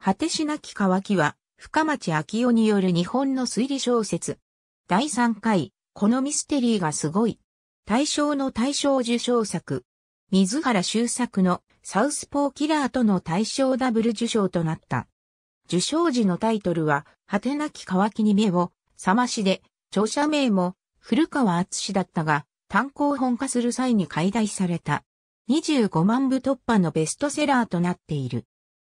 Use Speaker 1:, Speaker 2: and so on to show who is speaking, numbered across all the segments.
Speaker 1: 果てしなき乾きは、深町昭夫による日本の推理小説。第3回、このミステリーがすごい。大賞の大賞受賞作。水原修作のサウスポーキラーとの大賞ダブル受賞となった。受賞時のタイトルは、果てなき乾きに目を、覚ましで、著者名も古川厚だったが、単行本化する際に解題された。25万部突破のベストセラーとなっている。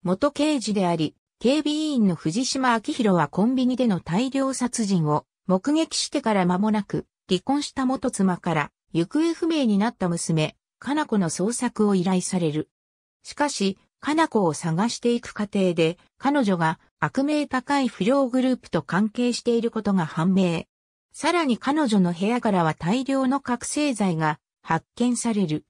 Speaker 1: 元刑事であり、警備委員の藤島明宏はコンビニでの大量殺人を目撃してから間もなく、離婚した元妻から行方不明になった娘、かな子の捜索を依頼される。しかし、かな子を探していく過程で、彼女が悪名高い不良グループと関係していることが判明。さらに彼女の部屋からは大量の覚醒剤が発見される。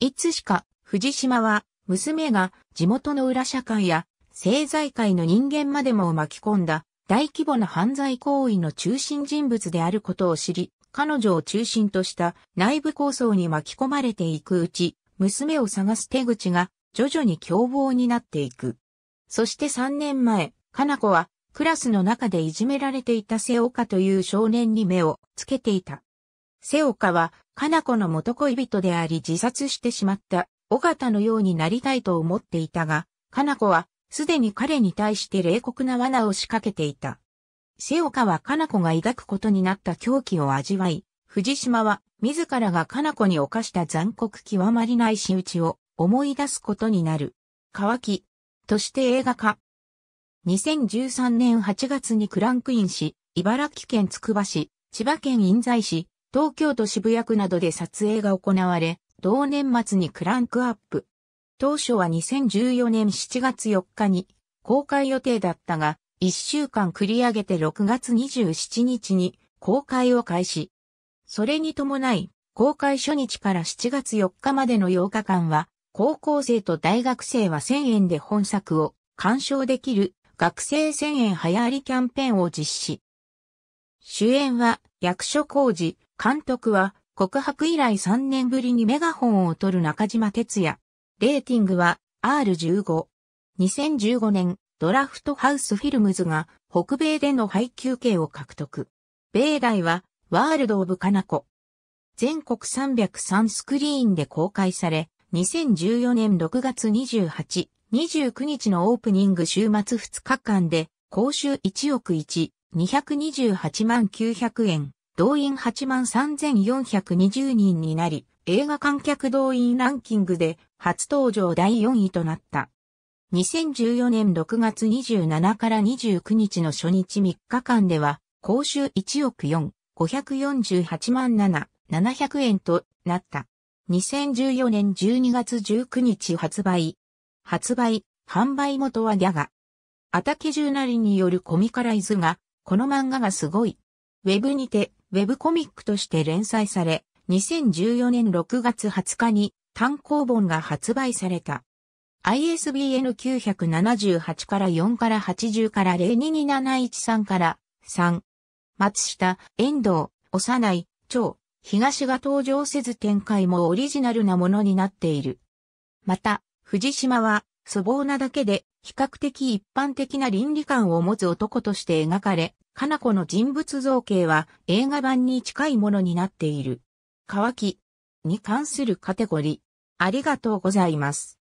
Speaker 1: いつしか藤島は娘が地元の裏社会や政財界の人間までも巻き込んだ大規模な犯罪行為の中心人物であることを知り、彼女を中心とした内部構想に巻き込まれていくうち、娘を探す手口が徐々に凶暴になっていく。そして3年前、かな子はクラスの中でいじめられていた瀬岡という少年に目をつけていた。瀬岡はかな子の元恋人であり自殺してしまった尾形のようになりたいと思っていたが、かな子は、すでに彼に対して冷酷な罠を仕掛けていた。瀬岡はかな子が抱くことになった狂気を味わい、藤島は自らがかな子に犯した残酷極まりない仕打ちを思い出すことになる。乾き、として映画化。2013年8月にクランクインし、茨城県つくば市、千葉県印西市、東京都渋谷区などで撮影が行われ、同年末にクランクアップ。当初は2014年7月4日に公開予定だったが、1週間繰り上げて6月27日に公開を開始。それに伴い、公開初日から7月4日までの8日間は、高校生と大学生は1000円で本作を鑑賞できる学生1000円早ありキャンペーンを実施。主演は役所工事、監督は告白以来3年ぶりにメガホンを取る中島哲也。レーティングは R15。2015年、ドラフトハウスフィルムズが北米での配給権を獲得。米大はワールド・オブ・カナコ。全国303スクリーンで公開され、2014年6月28、29日のオープニング週末2日間で、公衆1億1、228万900円。動員8万3420人になり、映画観客動員ランキングで初登場第4位となった。2014年6月27から29日の初日3日間では、公衆1億4、548万7、700円となった。2014年12月19日発売。発売、販売元はギャガ。アタケジュナリによるコミカライズが、この漫画がすごい。ウェブにて、ウェブコミックとして連載され、2014年6月20日に単行本が発売された。ISBN 978から4から80から022713から3。松下、遠藤、幼い、長、東が登場せず展開もオリジナルなものになっている。また、藤島は粗暴なだけで比較的一般的な倫理観を持つ男として描かれ、かな子の人物造形は映画版に近いものになっている。乾きに関するカテゴリー。ありがとうございます。